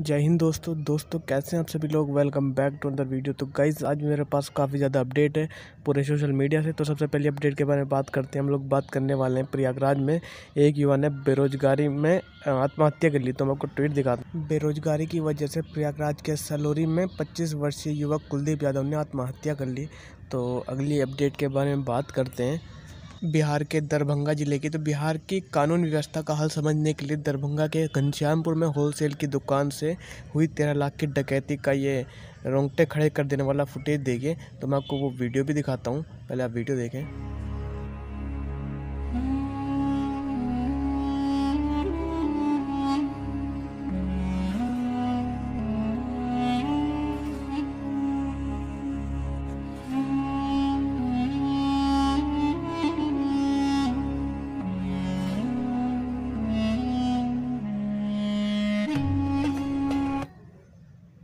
जय हिंद दोस्तों दोस्तों कैसे हैं आप सभी लोग वेलकम बैक टू अंदर वीडियो तो गाइज आज मेरे पास काफ़ी ज़्यादा अपडेट है पूरे सोशल मीडिया से तो सबसे पहले अपडेट के बारे में बात करते हैं हम लोग बात करने वाले हैं प्रयागराज में एक युवा ने बेरोजगारी में आत्महत्या कर ली तो मैं आपको ट्वीट दिखा दूँ बेरोजगारी की वजह से प्रयागराज के सलोरी में पच्चीस वर्षीय युवक कुलदीप यादव ने आत्महत्या कर ली तो अगली अपडेट के बारे में बात करते हैं बिहार के दरभंगा ज़िले की तो बिहार की कानून व्यवस्था का हाल समझने के लिए दरभंगा के घनश्यामपुर में होलसेल की दुकान से हुई तेरह लाख की डकैती का ये रोंगटे खड़े कर देने वाला फुटेज देखिए तो मैं आपको वो वीडियो भी दिखाता हूँ पहले आप वीडियो देखें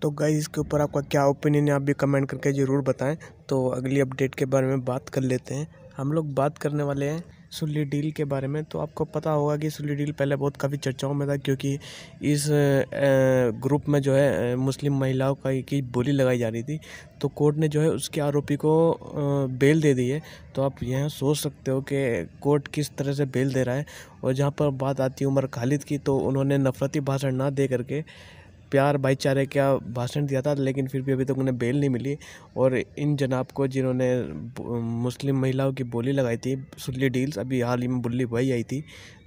तो गाइज इसके ऊपर आपका क्या ओपिनियन है आप भी कमेंट करके ज़रूर बताएं तो अगली अपडेट के बारे में बात कर लेते हैं हम लोग बात करने वाले हैं सुली डील के बारे में तो आपको पता होगा कि सुली डील पहले बहुत काफ़ी चर्चाओं में था क्योंकि इस ग्रुप में जो है मुस्लिम महिलाओं का की बोली लगाई जा रही थी तो कोर्ट ने जो है उसके आरोपी को बेल दे दी है तो आप यह सोच सकते हो कि कोर्ट किस तरह से बेल दे रहा है और जहाँ पर बात आती है उमर खालिद की तो उन्होंने नफरती भाषण ना दे करके प्यार भाईचारे का भाषण दिया था लेकिन फिर भी अभी तक उन्हें बेल नहीं मिली और इन जनाब को जिन्होंने मुस्लिम महिलाओं की बोली लगाई थी सुल्ली डील्स अभी हाल ही में बुल्ली भाई आई थी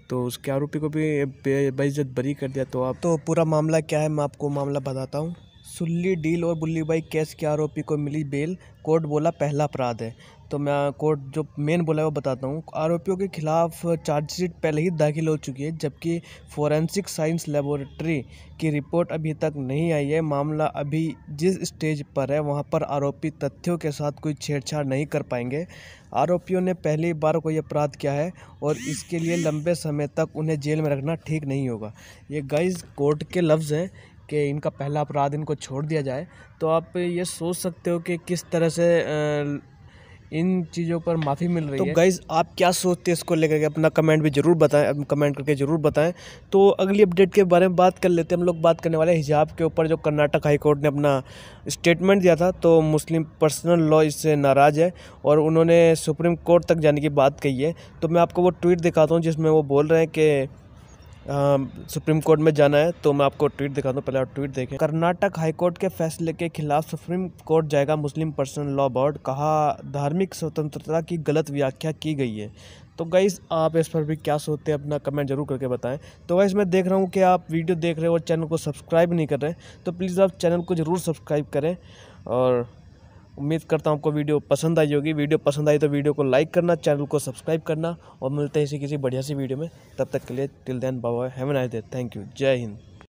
तो उसके आरोपी को भी बेइज्जत बरी कर दिया तो आप तो पूरा मामला क्या है मैं आपको मामला बताता हूँ सुल्ली डील और बुल्ली बाई केस के आरोपी को मिली बेल कोर्ट बोला पहला अपराध है तो मैं कोर्ट जो मेन बोला है वो बताता हूँ आरोपियों के खिलाफ चार्जशीट पहले ही दाखिल हो चुकी है जबकि फोरेंसिक साइंस लेबोरेटरी की रिपोर्ट अभी तक नहीं आई है मामला अभी जिस स्टेज पर है वहाँ पर आरोपी तथ्यों के साथ कोई छेड़छाड़ नहीं कर पाएंगे आरोपियों ने पहली बार कोई अपराध किया है और इसके लिए लंबे समय तक उन्हें जेल में रखना ठीक नहीं होगा ये गाइज कोर्ट के लफ्ज़ हैं कि इनका पहला अपराध इनको छोड़ दिया जाए तो आप ये सोच सकते हो कि किस तरह से इन चीज़ों पर माफ़ी मिल रही तो है तो गाइज़ आप क्या सोचते हैं इसको लेकर के अपना कमेंट भी ज़रूर बताएं कमेंट करके ज़रूर बताएं तो अगली अपडेट के बारे में बात कर लेते हैं हम लोग बात करने वाले हिजाब के ऊपर जो कर्नाटक हाईकोर्ट ने अपना स्टेटमेंट दिया था तो मुस्लिम पर्सनल लॉ इससे नाराज़ है और उन्होंने सुप्रीम कोर्ट तक जाने की बात कही है तो मैं आपको वो ट्वीट दिखाता हूँ जिसमें वो बोल रहे हैं कि सुप्रीम कोर्ट में जाना है तो मैं आपको ट्वीट दिखा दूँ पहले आप ट्वीट देखें कर्नाटक हाईकोर्ट के फैसले के खिलाफ सुप्रीम कोर्ट जाएगा मुस्लिम पर्सनल लॉ बोर्ड कहा धार्मिक स्वतंत्रता की गलत व्याख्या की गई है तो गाइस आप इस पर भी क्या सोचते हैं अपना कमेंट जरूर करके बताएं तो गाइस मैं देख रहा हूँ कि आप वीडियो देख रहे हो और चैनल को सब्सक्राइब नहीं कर रहे तो प्लीज़ आप चैनल को ज़रूर सब्सक्राइब करें और उम्मीद करता हूँ आपको वीडियो पसंद आई होगी वीडियो पसंद आई तो वीडियो को लाइक करना चैनल को सब्सक्राइब करना और मिलते हैं इसी किसी बढ़िया सी वीडियो में तब तक के लिए टिल देन बाबा have nice day thank you जय हिंद